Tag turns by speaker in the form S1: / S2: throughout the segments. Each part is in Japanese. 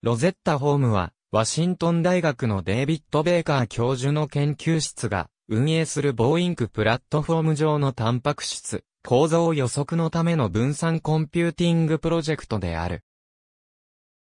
S1: ロゼッタホームは、ワシントン大学のデイビッド・ベーカー教授の研究室が、運営するボーインクプラットフォーム上のタンパク質、構造予測のための分散コンピューティングプロジェクトである。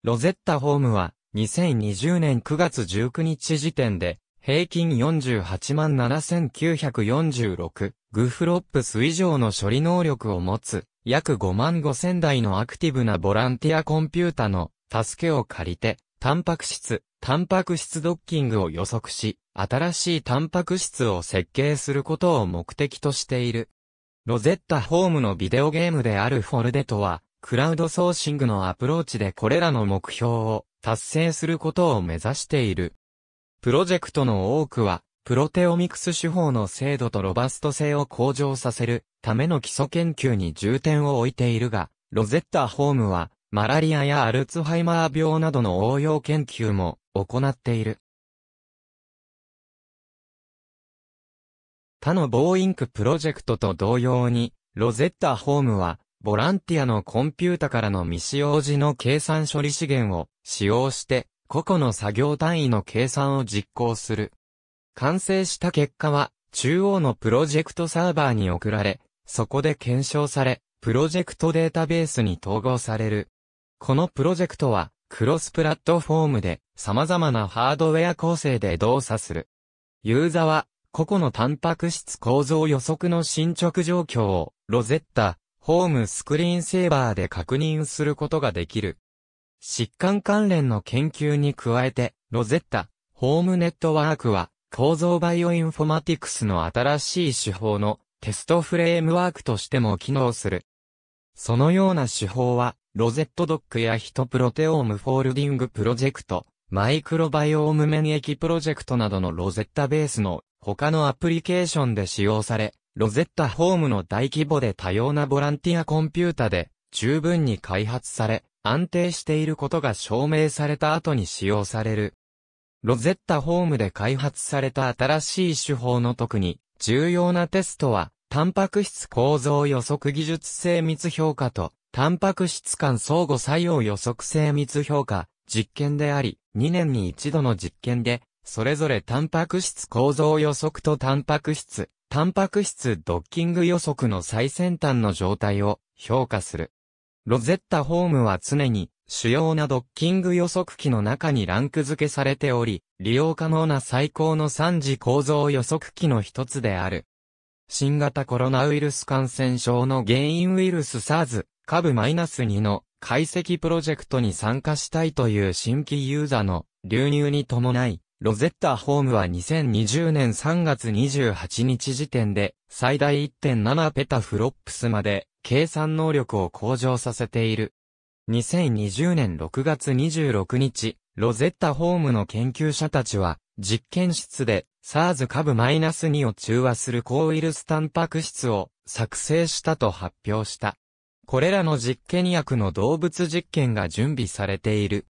S1: ロゼッタホームは、2020年9月19日時点で、平均48万7946グフロップス以上の処理能力を持つ、約5万5千台のアクティブなボランティアコンピュータの助けを借りて、タンパク質、タンパク質ドッキングを予測し、新しいタンパク質を設計することを目的としている。ロゼッタホームのビデオゲームであるフォルデとは、クラウドソーシングのアプローチでこれらの目標を達成することを目指している。プロジェクトの多くは、プロテオミクス手法の精度とロバスト性を向上させるための基礎研究に重点を置いているが、ロゼッタホームはマラリアやアルツハイマー病などの応用研究も行っている。他のボーインクプロジェクトと同様に、ロゼッタホームは、ボランティアのコンピュータからの未使用時の計算処理資源を使用して、個々の作業単位の計算を実行する。完成した結果は、中央のプロジェクトサーバーに送られ、そこで検証され、プロジェクトデータベースに統合される。このプロジェクトは、クロスプラットフォームで様々なハードウェア構成で動作する。ユーザは、個々のタンパク質構造予測の進捗状況を、ロゼッタ、ホームスクリーンセーバーで確認することができる。疾患関連の研究に加えて、ロゼッタ、ホームネットワークは、構造バイオインフォマティクスの新しい手法のテストフレームワークとしても機能する。そのような手法は、ロゼットドックやヒトプロテオームフォールディングプロジェクト、マイクロバイオーム免疫プロジェクトなどのロゼッタベースの他のアプリケーションで使用され、ロゼッタホームの大規模で多様なボランティアコンピュータで十分に開発され、安定していることが証明された後に使用される。ロゼッタホームで開発された新しい手法の特に重要なテストは、タンパク質構造予測技術精密評価とタンパク質間相互作用予測精密評価、実験であり、2年に一度の実験で、それぞれタンパク質構造予測とタンパク質、タンパク質ドッキング予測の最先端の状態を評価する。ロゼッタホームは常に主要なドッキング予測器の中にランク付けされており、利用可能な最高の3次構造予測器の一つである。新型コロナウイルス感染症の原因ウイルス SARS、下部 -2 の解析プロジェクトに参加したいという新規ユーザーの流入に伴い、ロゼッタホームは2020年3月28日時点で最大1.7ペタフロップスまで計算能力を向上させている。2020年6月26日、ロゼッタホームの研究者たちは実験室で SARS 株 -2 を中和する抗ウイルスタンパク質を作成したと発表した。これらの実験薬の動物実験が準備されている。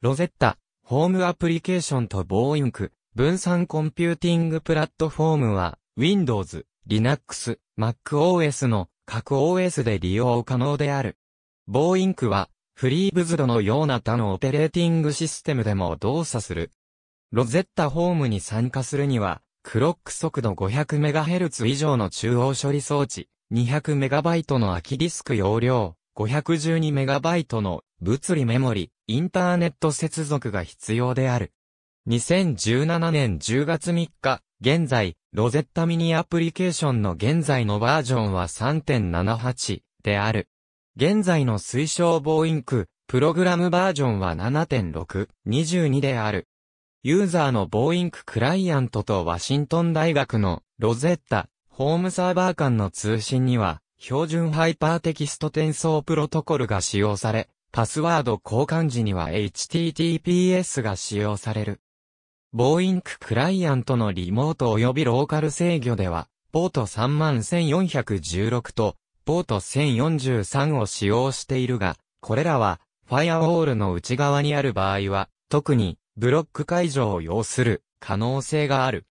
S1: ロゼッタ、ホームアプリケーションとボーインク、分散コンピューティングプラットフォームは、Windows、Linux、MacOS の各 OS で利用可能である。ボーインクは、フリーブズドのような他のオペレーティングシステムでも動作する。ロゼッタホームに参加するには、クロック速度 500MHz 以上の中央処理装置、200MB の空きディスク容量、512MB の物理メモリ、インターネット接続が必要である。2017年10月3日、現在、ロゼッタミニアプリケーションの現在のバージョンは3.78である。現在の推奨ボーインク、プログラムバージョンは7.6、22である。ユーザーのボーインククライアントとワシントン大学のロゼッタホームサーバー間の通信には、標準ハイパーテキスト転送プロトコルが使用され、パスワード交換時には HTTPS が使用される。ボーインククライアントのリモート及びローカル制御では、ポート31416と、ポート1043を使用しているが、これらは、ファイアウォールの内側にある場合は、特に、ブロック解除を要する可能性がある。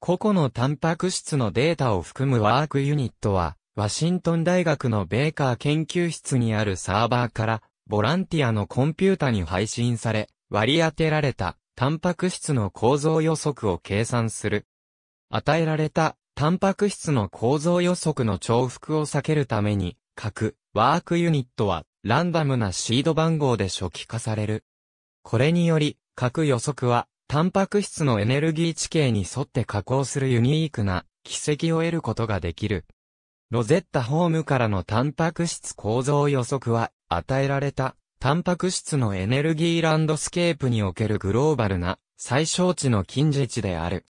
S1: 個々のタンパク質のデータを含むワークユニットは、ワシントン大学のベーカー研究室にあるサーバーから、ボランティアのコンピュータに配信され、割り当てられた、タンパク質の構造予測を計算する。与えられた、タンパク質の構造予測の重複を避けるために、各、ワークユニットは、ランダムなシード番号で初期化される。これにより、各予測は、タンパク質のエネルギー地形に沿って加工するユニークな軌跡を得ることができる。ロゼッタホームからのタンパク質構造予測は、与えられた、タンパク質のエネルギーランドスケープにおけるグローバルな最小値の近似値である。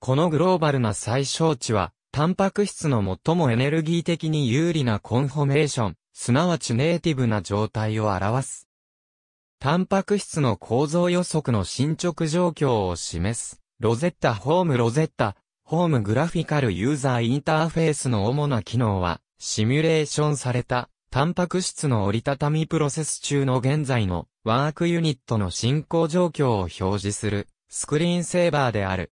S1: このグローバルな最小値は、タンパク質の最もエネルギー的に有利なコンフォメーション、すなわちネイティブな状態を表す。タンパク質の構造予測の進捗状況を示す、ロゼッタホームロゼッタ、ホームグラフィカルユーザーインターフェースの主な機能は、シミュレーションされた、タンパク質の折りたたみプロセス中の現在のワークユニットの進行状況を表示するスクリーンセーバーである。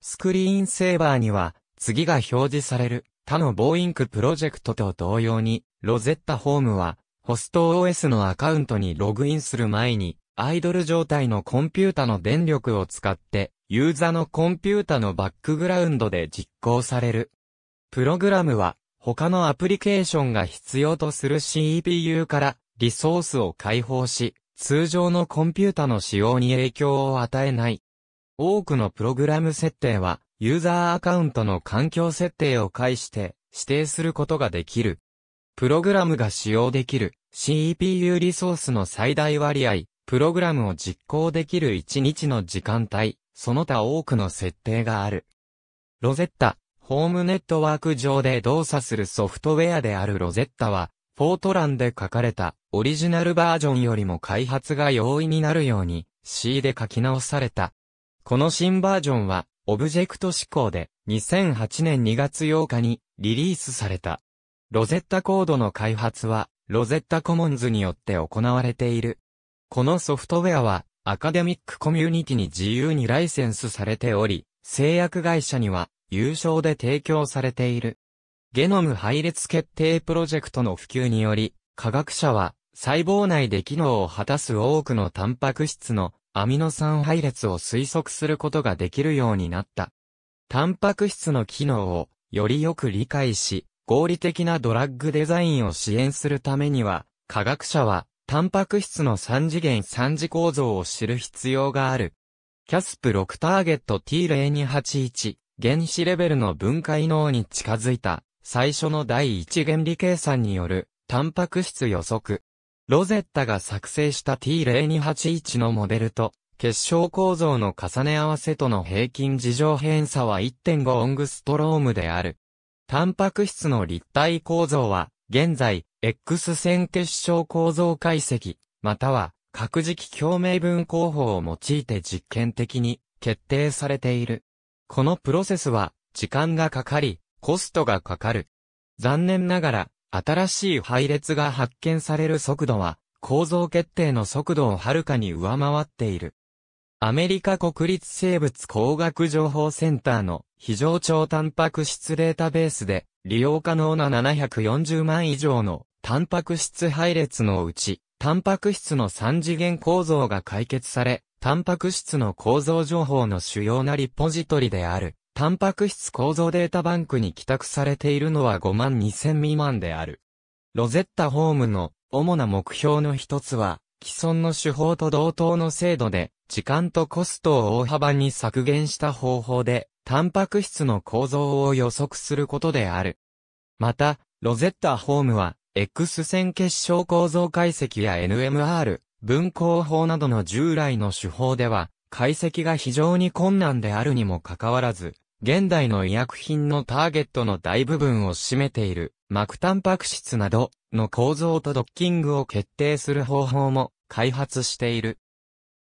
S1: スクリーンセーバーには次が表示される他のボーインクプロジェクトと同様にロゼッタホームはホスト OS のアカウントにログインする前に、アイドル状態のコンピュータの電力を使って、ユーザのコンピュータのバックグラウンドで実行される。プログラムは、他のアプリケーションが必要とする CPU からリソースを解放し、通常のコンピュータの使用に影響を与えない。多くのプログラム設定は、ユーザーアカウントの環境設定を介して指定することができる。プログラムが使用できる CPU リソースの最大割合、プログラムを実行できる1日の時間帯、その他多くの設定がある。ロゼッタ、ホームネットワーク上で動作するソフトウェアであるロゼッタは、フォートランで書かれたオリジナルバージョンよりも開発が容易になるように C で書き直された。この新バージョンはオブジェクト指向で2008年2月8日にリリースされた。ロゼッタコードの開発はロゼッタコモンズによって行われている。このソフトウェアは、アカデミックコミュニティに自由にライセンスされており、製薬会社には、有償で提供されている。ゲノム配列決定プロジェクトの普及により、科学者は、細胞内で機能を果たす多くのタンパク質のアミノ酸配列を推測することができるようになった。タンパク質の機能をよりよく理解し、合理的なドラッグデザインを支援するためには、科学者は、タンパク質の3次元3次構造を知る必要がある。キャスプ6ターゲット T0281 原子レベルの分解能に近づいた最初の第一原理計算によるタンパク質予測。ロゼッタが作成した T0281 のモデルと結晶構造の重ね合わせとの平均事情偏差は1.5オングストロームである。タンパク質の立体構造は、現在、X 線結晶構造解析、または、核磁気共鳴分工法を用いて実験的に決定されている。このプロセスは、時間がかかり、コストがかかる。残念ながら、新しい配列が発見される速度は、構造決定の速度をはるかに上回っている。アメリカ国立生物工学情報センターの非常超タンパク質データベースで、利用可能な740万以上のタンパク質配列のうち、タンパク質の3次元構造が解決され、タンパク質の構造情報の主要なリポジトリである、タンパク質構造データバンクに帰宅されているのは5万2000未満である。ロゼッタホームの主な目標の一つは、既存の手法と同等の精度で、時間とコストを大幅に削減した方法で、タンパク質の構造を予測することである。また、ロゼッタホームは、X 線結晶構造解析や NMR、分光法などの従来の手法では、解析が非常に困難であるにもかかわらず、現代の医薬品のターゲットの大部分を占めている、膜タンパク質などの構造とドッキングを決定する方法も開発している。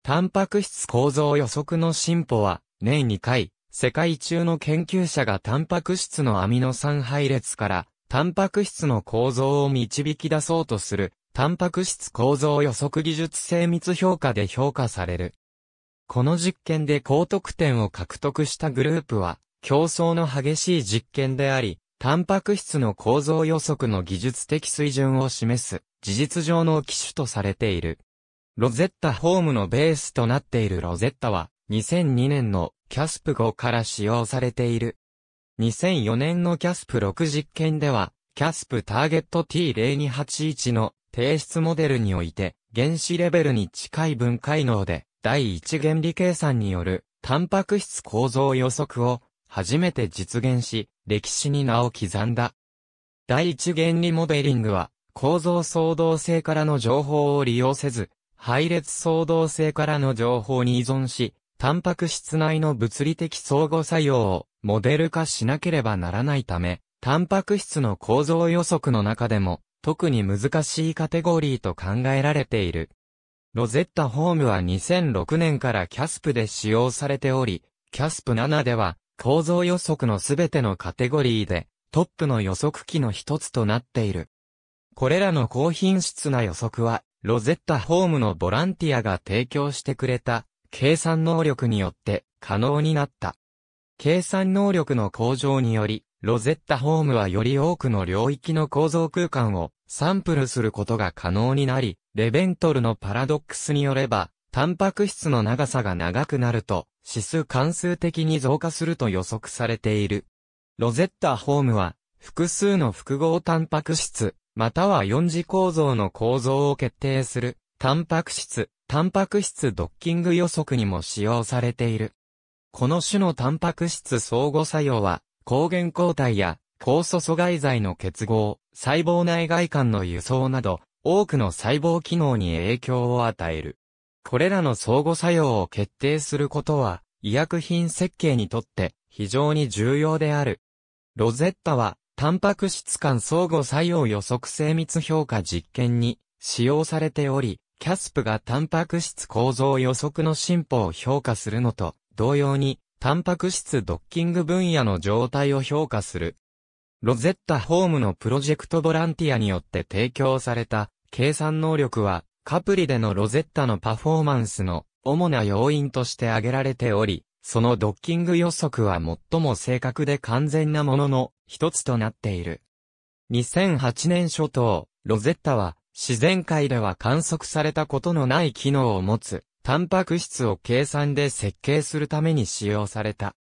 S1: タンパク質構造予測の進歩は、年2回、世界中の研究者がタンパク質のアミノ酸配列から、タンパク質の構造を導き出そうとする、タンパク質構造予測技術精密評価で評価される。この実験で高得点を獲得したグループは、競争の激しい実験であり、タンパク質の構造予測の技術的水準を示す、事実上の機種とされている。ロゼッタホームのベースとなっているロゼッタは、2002年のキャスプ5から使用されている。2004年のキャスプ6実験では、キャスプターゲット T0281 の提出モデルにおいて、原子レベルに近い分解能で、第一原理計算による、タンパク質構造予測を、初めて実現し、歴史に名を刻んだ。第一原理モデリングは、構造相造性からの情報を利用せず、配列相造性からの情報に依存し、タンパク質内の物理的相互作用をモデル化しなければならないため、タンパク質の構造予測の中でも、特に難しいカテゴリーと考えられている。ロゼッタホームは2006年からキャスプで使用されており、キャスプ7では構造予測のすべてのカテゴリーでトップの予測機の一つとなっている。これらの高品質な予測は、ロゼッタホームのボランティアが提供してくれた計算能力によって可能になった。計算能力の向上により、ロゼッタホームはより多くの領域の構造空間をサンプルすることが可能になり、レベントルのパラドックスによれば、タンパク質の長さが長くなると、指数関数的に増加すると予測されている。ロゼッタホームは、複数の複合タンパク質、または4次構造の構造を決定する、タンパク質、タンパク質ドッキング予測にも使用されている。この種のタンパク質相互作用は、抗原抗体や酵素阻害剤の結合、細胞内外間の輸送など、多くの細胞機能に影響を与える。これらの相互作用を決定することは、医薬品設計にとって非常に重要である。ロゼッタは、タンパク質間相互作用予測精密評価実験に使用されており、キャスプがタンパク質構造予測の進歩を評価するのと、同様に、タンパク質ドッキング分野の状態を評価する。ロゼッタホームのプロジェクトボランティアによって提供された計算能力は、カプリでのロゼッタのパフォーマンスの主な要因として挙げられており、そのドッキング予測は最も正確で完全なものの一つとなっている。2008年初頭、ロゼッタは自然界では観測されたことのない機能を持つ、タンパク質を計算で設計するために使用された。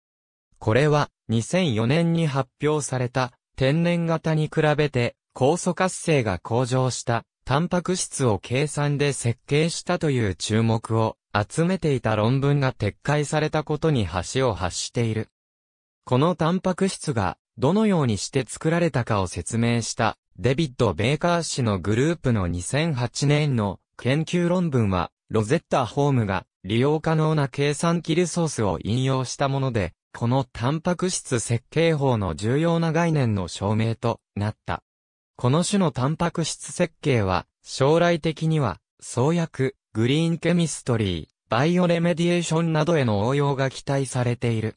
S1: これは、2004年に発表された、天然型に比べて、酵素活性が向上した、タンパク質を計算で設計したという注目を集めていた論文が撤回されたことに橋を発している。このタンパク質がどのようにして作られたかを説明したデビッド・ベーカー氏のグループの2008年の研究論文は、ロゼッタ・ホームが利用可能な計算機リソースを引用したもので、このタンパク質設計法の重要な概念の証明となった。この種のタンパク質設計は、将来的には、創薬、グリーンケミストリー、バイオレメディエーションなどへの応用が期待されている。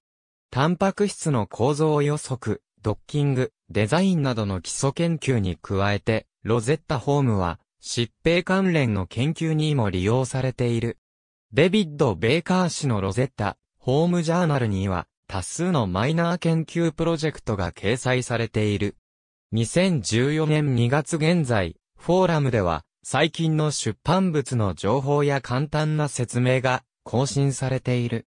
S1: タンパク質の構造予測、ドッキング、デザインなどの基礎研究に加えて、ロゼッタホームは、疾病関連の研究にも利用されている。デビッド・ベーカー氏のロゼッタ、ホームジャーナルには、多数のマイナー研究プロジェクトが掲載されている。2014年2月現在、フォーラムでは、最近の出版物の情報や簡単な説明が更新されている。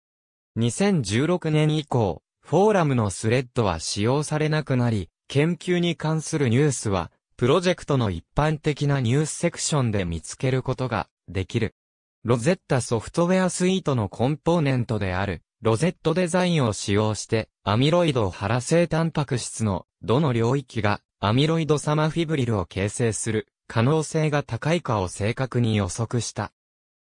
S1: 2016年以降、フォーラムのスレッドは使用されなくなり、研究に関するニュースは、プロジェクトの一般的なニュースセクションで見つけることができる。ロゼッタソフトウェアスイートのコンポーネントである、ロゼットデザインを使用して、アミロイド原性タンパク質のどの領域がアミロイドサマフィブリルを形成する可能性が高いかを正確に予測した。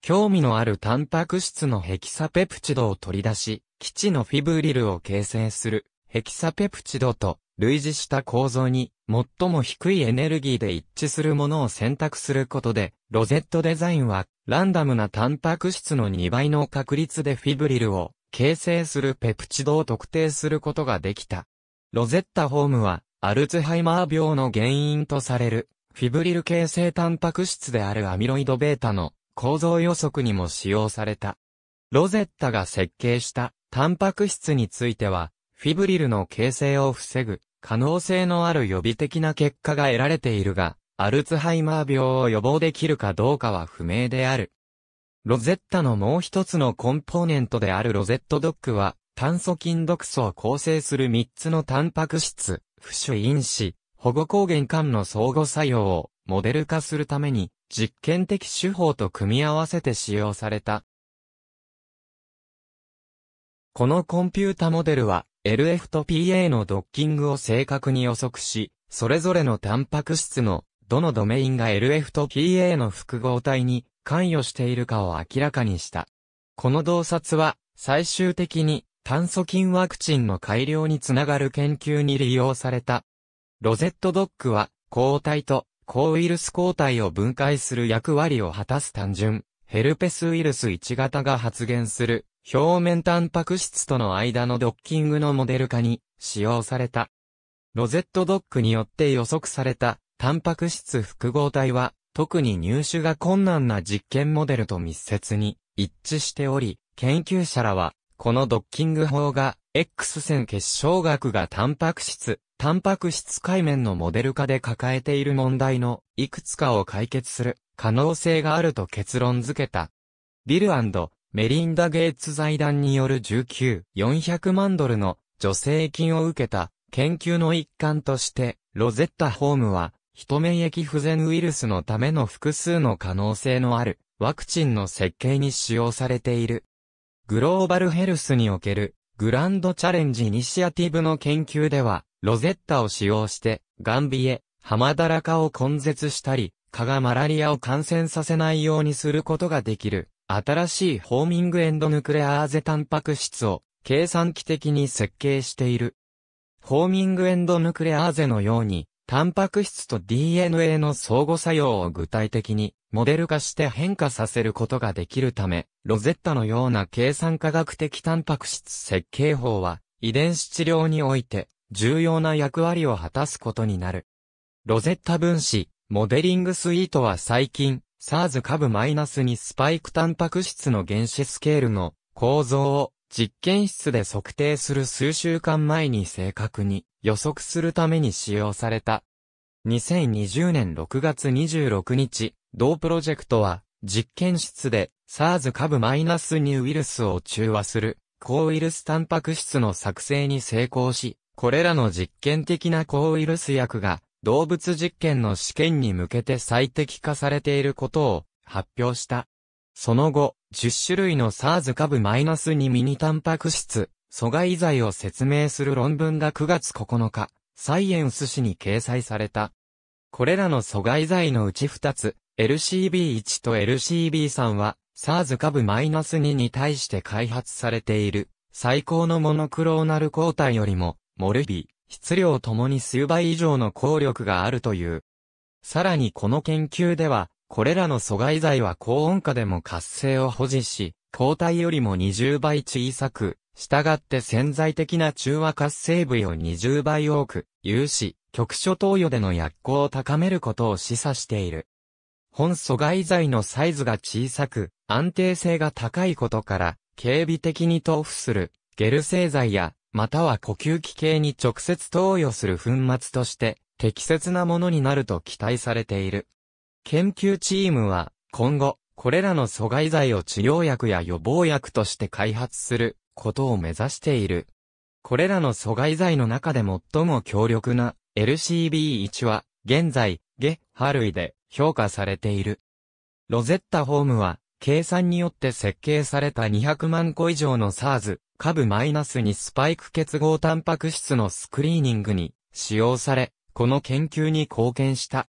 S1: 興味のあるタンパク質のヘキサペプチドを取り出し、基地のフィブリルを形成するヘキサペプチドと類似した構造に最も低いエネルギーで一致するものを選択することで、ロゼットデザインはランダムなタンパク質の2倍の確率でフィブリルを形成するペプチドを特定することができた。ロゼッタホームはアルツハイマー病の原因とされるフィブリル形成タンパク質であるアミロイド β の構造予測にも使用された。ロゼッタが設計したタンパク質については、フィブリルの形成を防ぐ可能性のある予備的な結果が得られているが、アルツハイマー病を予防できるかどうかは不明である。ロゼッタのもう一つのコンポーネントであるロゼットドックは、炭素菌毒素を構成する3つのタンパク質、不種因子、保護抗原間の相互作用をモデル化するために実験的手法と組み合わせて使用された。このコンピュータモデルは LF と PA のドッキングを正確に予測し、それぞれのタンパク質のどのドメインが LF と PA の複合体に関与しているかを明らかにした。この洞察は最終的に炭疽菌ワクチンの改良につながる研究に利用された。ロゼットドックは抗体と抗ウイルス抗体を分解する役割を果たす単純、ヘルペスウイルス1型が発現する、表面タンパク質との間のドッキングのモデル化に使用された。ロゼットドックによって予測された、タンパク質複合体は、特に入手が困難な実験モデルと密接に一致しており、研究者らは、このドッキング法が、X 線結晶学がタンパク質、タンパク質界面のモデル化で抱えている問題のいくつかを解決する可能性があると結論付けた。ビルメリンダ・ゲイツ財団による19、400万ドルの助成金を受けた研究の一環として、ロゼッタホームは、人免疫不全ウイルスのための複数の可能性のあるワクチンの設計に使用されている。グローバルヘルスにおけるグランドチャレンジイニシアティブの研究では、ロゼッタを使用して、ガンビエ、ハマダラカを根絶したり、蚊がマラリアを感染させないようにすることができる、新しいホーミングエンドヌクレアーゼタンパク質を、計算機的に設計している。ホーミングエンドヌクレアーゼのように、タンパク質と DNA の相互作用を具体的にモデル化して変化させることができるため、ロゼッタのような計算科学的タンパク質設計法は遺伝子治療において重要な役割を果たすことになる。ロゼッタ分子、モデリングスイートは最近、SARS 株マイナスにスパイクタンパク質の原子スケールの構造を実験室で測定する数週間前に正確に予測するために使用された。2020年6月26日、同プロジェクトは実験室で SARS 株マイナスにウイルスを中和する抗ウイルスタンパク質の作成に成功し、これらの実験的な抗ウイルス薬が動物実験の試験に向けて最適化されていることを発表した。その後、10種類の SARS 株 -2 ミニタンパク質、阻害剤を説明する論文が9月9日、サイエンス誌に掲載された。これらの阻害剤のうち2つ、LCB1 と LCB3 は、SARS 株 -2 に対して開発されている、最高のモノクローナル抗体よりも、モルビ、質量ともに数倍以上の効力があるという。さらにこの研究では、これらの阻害剤は高温下でも活性を保持し、抗体よりも20倍小さく、従って潜在的な中和活性部位を20倍多く有し、局所投与での薬効を高めることを示唆している。本阻害剤のサイズが小さく、安定性が高いことから、警備的に投付する、ゲル製剤やまたは呼吸器系に直接投与する粉末として適切なものになると期待されている。研究チームは今後これらの阻害剤を治療薬や予防薬として開発することを目指している。これらの阻害剤の中で最も強力な LCB1 は現在、ゲ、ハ類で評価されている。ロゼッタホームは計算によって設計された200万個以上の SARS、株 -2 スパイク結合タンパク質のスクリーニングに使用され、この研究に貢献した。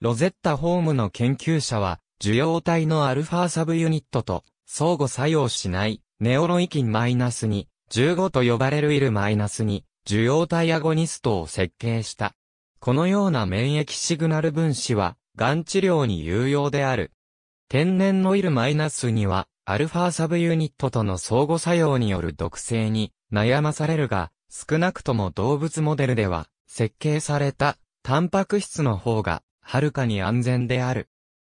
S1: ロゼッタホームの研究者は、受容体のアルファサブユニットと相互作用しないネオロイキンマイナス -2、15と呼ばれるイル -2、受容体アゴニストを設計した。このような免疫シグナル分子は、がん治療に有用である。天然のイルマイナスには、アルファサブユニットとの相互作用による毒性に悩まされるが、少なくとも動物モデルでは、設計された、タンパク質の方が、はるかに安全である。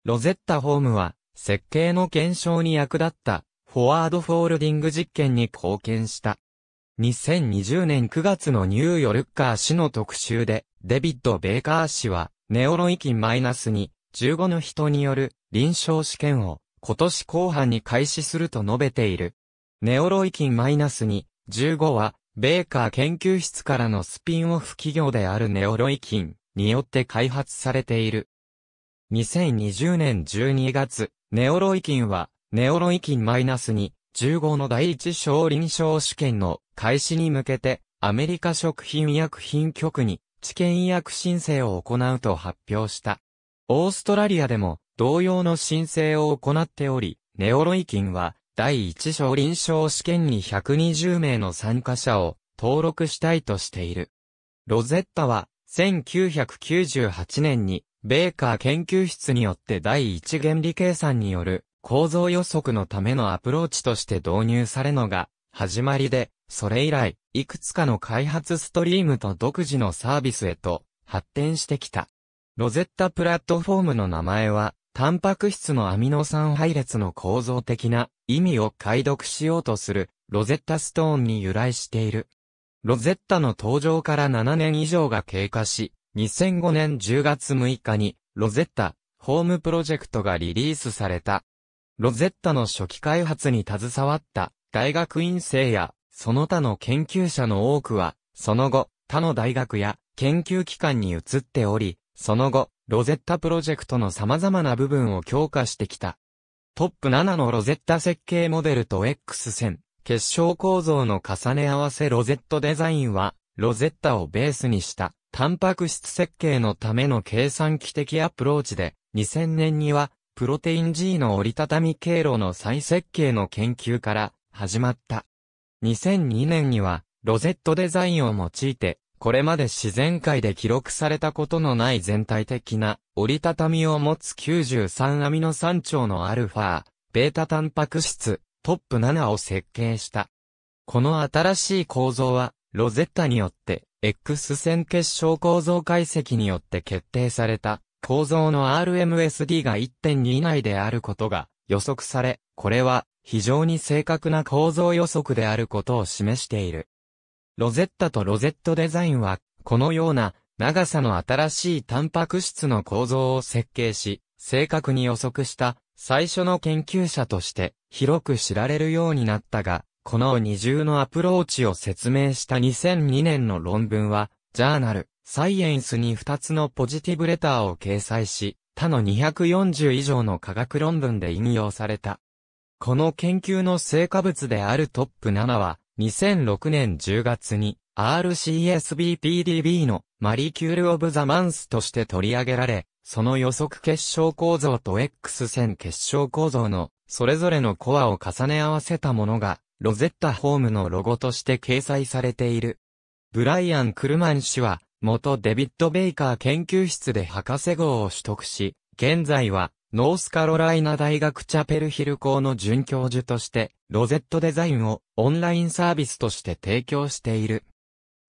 S1: ロゼッタホームは、設計の検証に役立った、フォワードフォールディング実験に貢献した。2020年9月のニューヨルッカー氏の特集で、デビッド・ベーカー氏は、ネオロイキンマイナスに、15の人による臨床試験を今年後半に開始すると述べている。ネオロイキン -2、15は、ベーカー研究室からのスピンオフ企業であるネオロイキンによって開発されている。2020年12月、ネオロイキンは、ネオロイキン -2、15の第一小臨床試験の開始に向けて、アメリカ食品医薬品局に治験医薬申請を行うと発表した。オーストラリアでも同様の申請を行っており、ネオロイ菌は第一章臨床試験に120名の参加者を登録したいとしている。ロゼッタは1998年にベーカー研究室によって第一原理計算による構造予測のためのアプローチとして導入されのが始まりで、それ以来、いくつかの開発ストリームと独自のサービスへと発展してきた。ロゼッタプラットフォームの名前は、タンパク質のアミノ酸配列の構造的な意味を解読しようとするロゼッタストーンに由来している。ロゼッタの登場から7年以上が経過し、2005年10月6日にロゼッタホームプロジェクトがリリースされた。ロゼッタの初期開発に携わった大学院生やその他の研究者の多くは、その後、他の大学や研究機関に移っており、その後、ロゼッタプロジェクトの様々な部分を強化してきた。トップ7のロゼッタ設計モデルと X 線、結晶構造の重ね合わせロゼットデザインは、ロゼッタをベースにした、タンパク質設計のための計算機的アプローチで、2000年には、プロテイン G の折りたたみ経路の再設計の研究から、始まった。2002年には、ロゼットデザインを用いて、これまで自然界で記録されたことのない全体的な折りたたみを持つ93アミノ酸長のアルファ、ベータタンパク質、トップ7を設計した。この新しい構造は、ロゼッタによって、X 線結晶構造解析によって決定された、構造の RMSD が1.2以内であることが予測され、これは非常に正確な構造予測であることを示している。ロゼッタとロゼットデザインは、このような長さの新しいタンパク質の構造を設計し、正確に予測した最初の研究者として広く知られるようになったが、この二重のアプローチを説明した2002年の論文は、ジャーナル、サイエンスに2つのポジティブレターを掲載し、他の240以上の科学論文で引用された。この研究の成果物であるトップ7は、2006年10月に RCSBPDB のマリキュール・オブ・ザ・マンスとして取り上げられ、その予測結晶構造と X 線結晶構造のそれぞれのコアを重ね合わせたものがロゼッタホームのロゴとして掲載されている。ブライアン・クルマン氏は元デビッド・ベイカー研究室で博士号を取得し、現在はノースカロライナ大学チャペルヒル校の准教授として、ロゼットデザインをオンラインサービスとして提供している。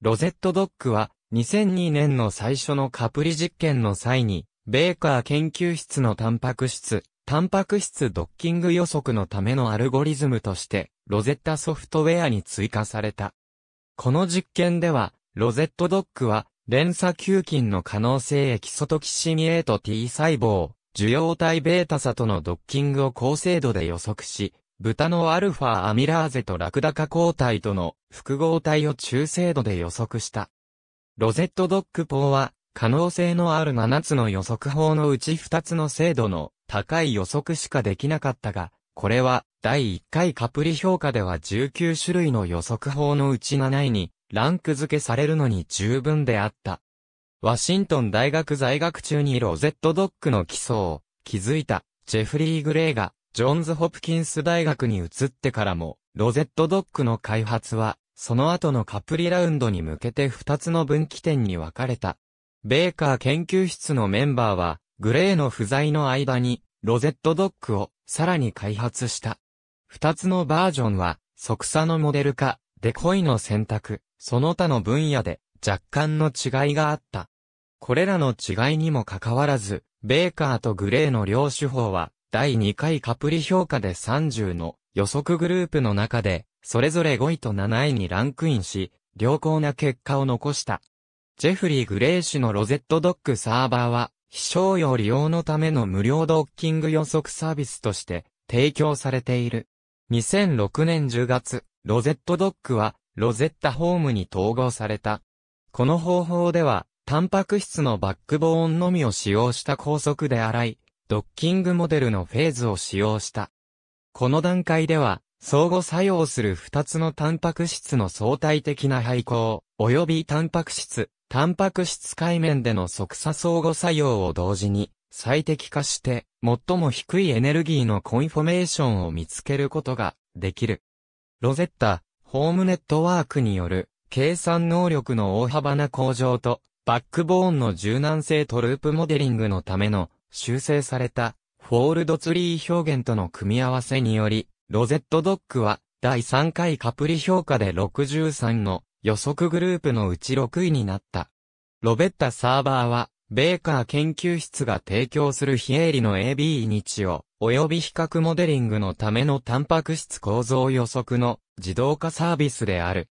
S1: ロゼットドックは、2002年の最初のカプリ実験の際に、ベーカー研究室のタンパク質、タンパク質ドッキング予測のためのアルゴリズムとして、ロゼッタソフトウェアに追加された。この実験では、ロゼットドックは、連鎖球菌の可能性エキソトキシミエート T 細胞、受容体ベータ差とのドッキングを高精度で予測し、豚のアルファアミラーゼとラクダ化抗体との複合体を中精度で予測した。ロゼットドッグ法は、可能性のある7つの予測法のうち2つの精度の高い予測しかできなかったが、これは第1回カプリ評価では19種類の予測法のうち7位にランク付けされるのに十分であった。ワシントン大学在学中にロゼットドッグの基礎を築いたジェフリー・グレイがジョンズ・ホプキンス大学に移ってからもロゼットドッグの開発はその後のカプリラウンドに向けて2つの分岐点に分かれた。ベーカー研究室のメンバーはグレイの不在の間にロゼットドッグをさらに開発した。2つのバージョンは即座のモデル化、デコイの選択、その他の分野で若干の違いがあった。これらの違いにもかかわらず、ベーカーとグレーの両手法は、第2回カプリ評価で30の予測グループの中で、それぞれ5位と7位にランクインし、良好な結果を残した。ジェフリー・グレー氏のロゼットドックサーバーは、非商用利用のための無料ドッキング予測サービスとして提供されている。2006年10月、ロゼットドックはロゼッタホームに統合された。この方法では、タンパク質のバックボーンのみを使用した高速で洗い、ドッキングモデルのフェーズを使用した。この段階では、相互作用する2つのタンパク質の相対的な配合、及びタンパク質、タンパク質界面での即座相互作用を同時に最適化して、最も低いエネルギーのコンフォメーションを見つけることができる。ロゼッタ、ホームネットワークによる計算能力の大幅な向上とバックボーンの柔軟性トループモデリングのための修正されたフォールドツリー表現との組み合わせにより、ロゼットドックは第3回カプリ評価で63の予測グループのうち6位になった。ロベッタサーバーは、ベーカー研究室が提供する非営利の AB 日を、及び比較モデリングのためのタンパク質構造予測の自動化サービスである。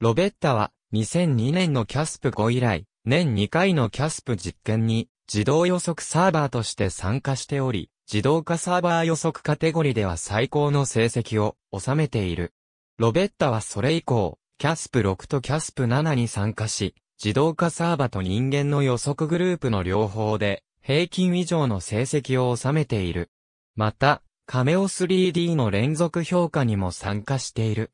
S1: ロベッタは、2002年のキャスプ5以来、年2回のキャスプ実験に自動予測サーバーとして参加しており、自動化サーバー予測カテゴリでは最高の成績を収めている。ロベッタはそれ以降、キャスプ6とキャスプ7に参加し、自動化サーバーと人間の予測グループの両方で、平均以上の成績を収めている。また、カメオ 3D の連続評価にも参加している。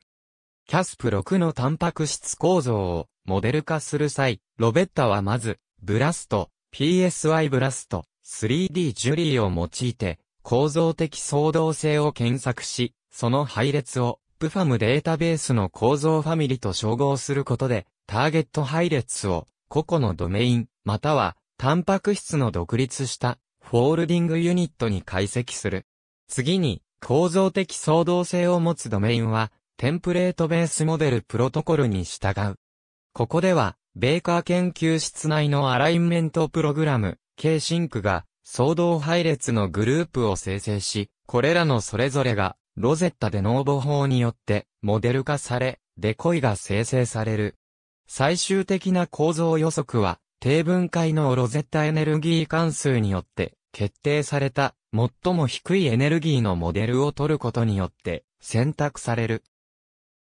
S1: キャスプ6のタンパク質構造をモデル化する際、ロベッタはまず、ブラスト、PSI ブラスト、3D ジュリーを用いて、構造的相動性を検索し、その配列を、プファムデータベースの構造ファミリと照合することで、ターゲット配列を、個々のドメイン、または、タンパク質の独立した、フォールディングユニットに解析する。次に、構造的相動性を持つドメインは、テンプレートベースモデルプロトコルに従う。ここでは、ベーカー研究室内のアラインメントプログラム、K-SYNC が、相同配列のグループを生成し、これらのそれぞれが、ロゼッタでノーボ法によって、モデル化され、デコイが生成される。最終的な構造予測は、低分解のロゼッタエネルギー関数によって、決定された、最も低いエネルギーのモデルを取ることによって、選択される。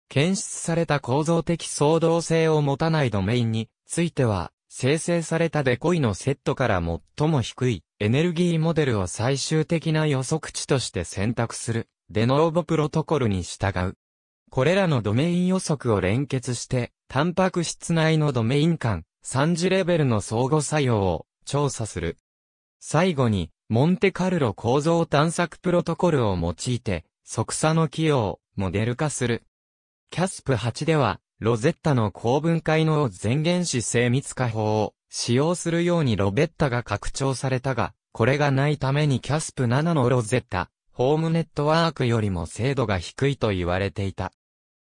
S1: 検出された構造的相動性を持たないドメインについては、生成されたデコイのセットから最も低いエネルギーモデルを最終的な予測値として選択するデノーボプロトコルに従う。これらのドメイン予測を連結して、タンパク質内のドメイン間、3次レベルの相互作用を調査する。最後に、モンテカルロ構造探索プロトコルを用いて、即座の器用をモデル化する。キャスプ8では、ロゼッタの高分解の全原子精密化法を使用するようにロベッタが拡張されたが、これがないためにキャスプ7のロゼッタ、ホームネットワークよりも精度が低いと言われていた。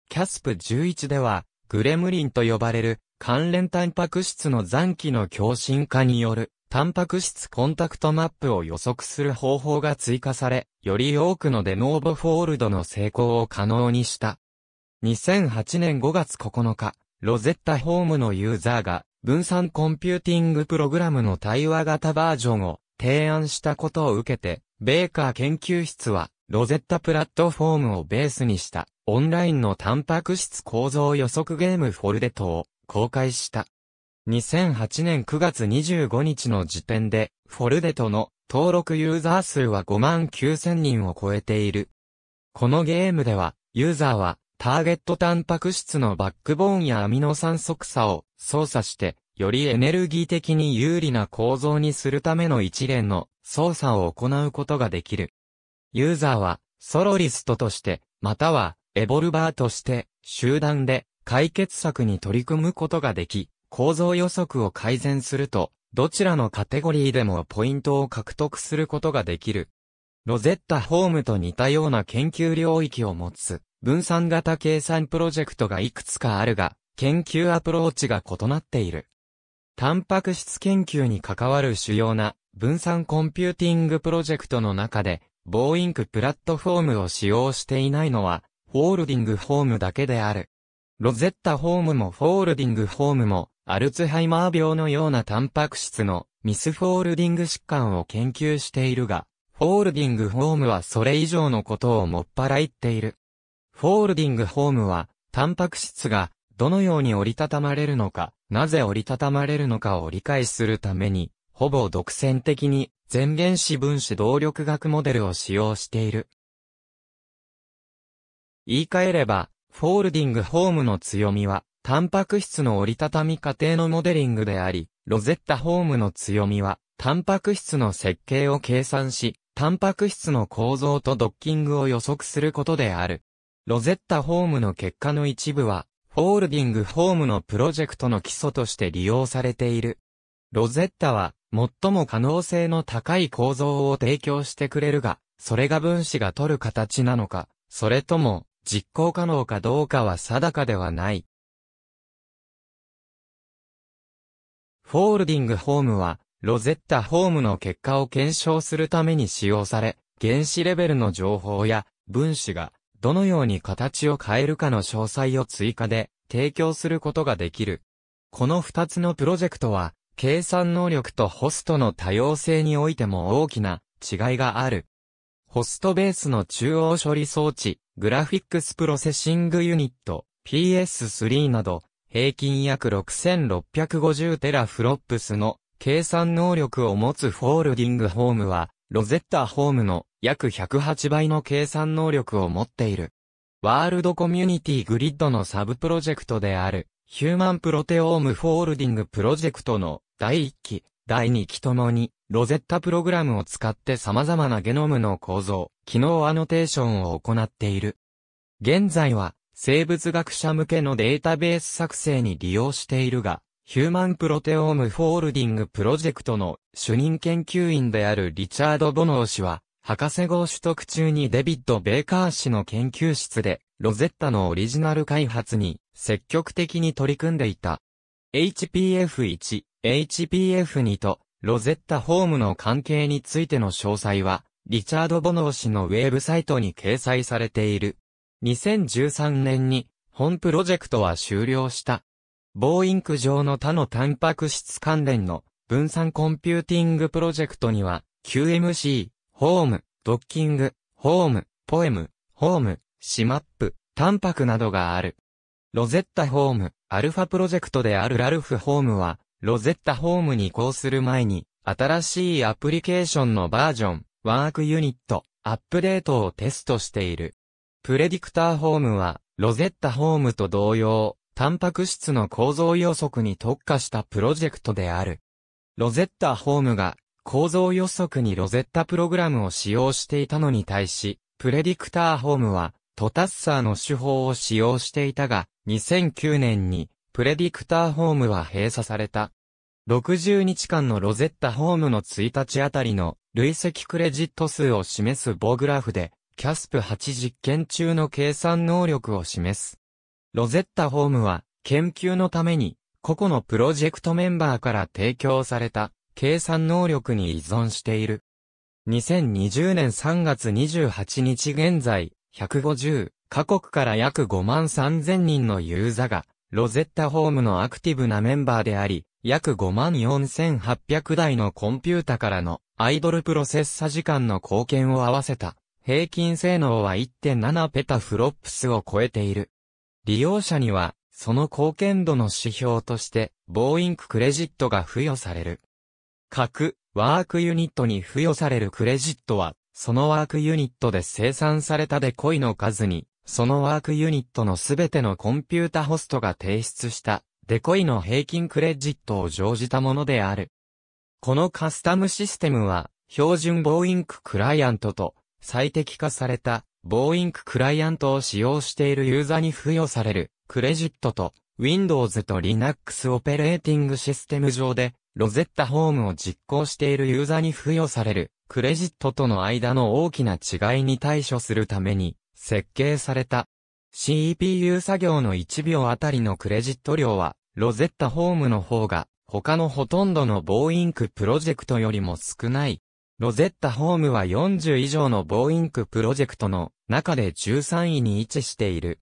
S1: キャスプ11では、グレムリンと呼ばれる関連タンパク質の残機の共振化によるタンパク質コンタクトマップを予測する方法が追加され、より多くのデノーボフォールドの成功を可能にした。2008年5月9日、ロゼッタホームのユーザーが分散コンピューティングプログラムの対話型バージョンを提案したことを受けて、ベーカー研究室はロゼッタプラットフォームをベースにしたオンラインのタンパク質構造予測ゲームフォルデトを公開した。2008年9月25日の時点で、フォルデトの登録ユーザー数は5万9000人を超えている。このゲームでは、ユーザーはターゲットタンパク質のバックボーンやアミノ酸即差を操作して、よりエネルギー的に有利な構造にするための一連の操作を行うことができる。ユーザーは、ソロリストとして、または、エボルバーとして、集団で解決策に取り組むことができ、構造予測を改善すると、どちらのカテゴリーでもポイントを獲得することができる。ロゼッタホームと似たような研究領域を持つ分散型計算プロジェクトがいくつかあるが、研究アプローチが異なっている。タンパク質研究に関わる主要な分散コンピューティングプロジェクトの中で、ボーインクプラットフォームを使用していないのは、フォールディングホームだけである。ロゼッタホームもフォールディングホームも、アルツハイマー病のようなタンパク質のミスフォールディング疾患を研究しているが、フォールディングホームはそれ以上のことをもっぱら言っている。フォールディングホームは、タンパク質が、どのように折りたたまれるのか、なぜ折りたたまれるのかを理解するために、ほぼ独占的に、全原子分子動力学モデルを使用している。言い換えれば、フォールディングホームの強みは、タンパク質の折りたたみ過程のモデリングであり、ロゼッタホームの強みは、タンパク質の設計を計算し、タンパク質の構造とドッキングを予測することである。ロゼッタホームの結果の一部は、フォールディングホームのプロジェクトの基礎として利用されている。ロゼッタは、最も可能性の高い構造を提供してくれるが、それが分子が取る形なのか、それとも、実行可能かどうかは定かではない。フォールディングホームは、ロゼッタホームの結果を検証するために使用され、原子レベルの情報や分子がどのように形を変えるかの詳細を追加で提供することができる。この二つのプロジェクトは、計算能力とホストの多様性においても大きな違いがある。ホストベースの中央処理装置、グラフィックスプロセッシングユニット、PS3 など、平均約6650テラフロップスの計算能力を持つフォールディングホームは、ロゼッタホームの約108倍の計算能力を持っている。ワールドコミュニティグリッドのサブプロジェクトである、ヒューマンプロテオームフォールディングプロジェクトの第1期、第2期ともに、ロゼッタプログラムを使って様々なゲノムの構造、機能アノテーションを行っている。現在は、生物学者向けのデータベース作成に利用しているが、ヒューマンプロテオームフォールディングプロジェクトの主任研究員であるリチャード・ボノー氏は、博士号取得中にデビッド・ベーカー氏の研究室で、ロゼッタのオリジナル開発に積極的に取り組んでいた。HPF1、HPF2 とロゼッタホームの関係についての詳細は、リチャード・ボノー氏のウェブサイトに掲載されている。2013年に本プロジェクトは終了した。ボーインク上の他のタンパク質関連の分散コンピューティングプロジェクトには、QMC、ホーム、ドッキング、ホーム、ポエム、ホーム、シマップ、タンパクなどがある。ロゼッタホーム、アルファプロジェクトであるラルフホームは、ロゼッタホームに移行する前に、新しいアプリケーションのバージョン、ワークユニット、アップデートをテストしている。プレディクターホームは、ロゼッタホームと同様、タンパク質の構造予測に特化したプロジェクトである。ロゼッタホームが構造予測にロゼッタプログラムを使用していたのに対し、プレディクターホームはトタッサーの手法を使用していたが、2009年にプレディクターホームは閉鎖された。60日間のロゼッタホームの1日あたりの累積クレジット数を示す棒グラフで、キャスプ8実験中の計算能力を示す。ロゼッタホームは、研究のために、個々のプロジェクトメンバーから提供された、計算能力に依存している。2020年3月28日現在、150カ国から約5万3000人のユーザが、ロゼッタホームのアクティブなメンバーであり、約5万4800台のコンピュータからのアイドルプロセッサ時間の貢献を合わせた平均性能は1.7ペタフロップスを超えている。利用者には、その貢献度の指標として、ボーインククレジットが付与される。各、ワークユニットに付与されるクレジットは、そのワークユニットで生産されたデコイの数に、そのワークユニットのすべてのコンピュータホストが提出した、デコイの平均クレジットを乗じたものである。このカスタムシステムは、標準ボーインククライアントと最適化されたボーインククライアントを使用しているユーザーに付与されるクレジットと Windows と Linux オペレーティングシステム上でロゼッタホームを実行しているユーザーに付与されるクレジットとの間の大きな違いに対処するために設計された CPU 作業の1秒あたりのクレジット量はロゼッタホームの方が他のほとんどのボーインクプロジェクトよりも少ない。ロゼッタホームは40以上のボーインクプロジェクトの中で13位に位置している。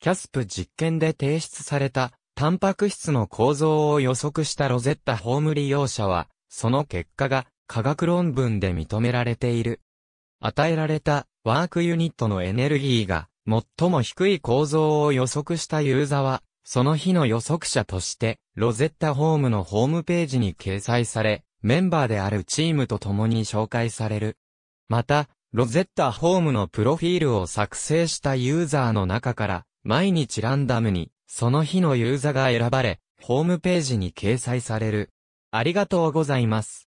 S1: キャスプ実験で提出されたタンパク質の構造を予測したロゼッタホーム利用者は、その結果が科学論文で認められている。与えられたワークユニットのエネルギーが最も低い構造を予測したユーザは、その日の予測者として、ロゼッタホームのホームページに掲載され、メンバーであるチームと共に紹介される。また、ロゼッタホームのプロフィールを作成したユーザーの中から、毎日ランダムに、その日のユーザーが選ばれ、ホームページに掲載される。ありがとうございます。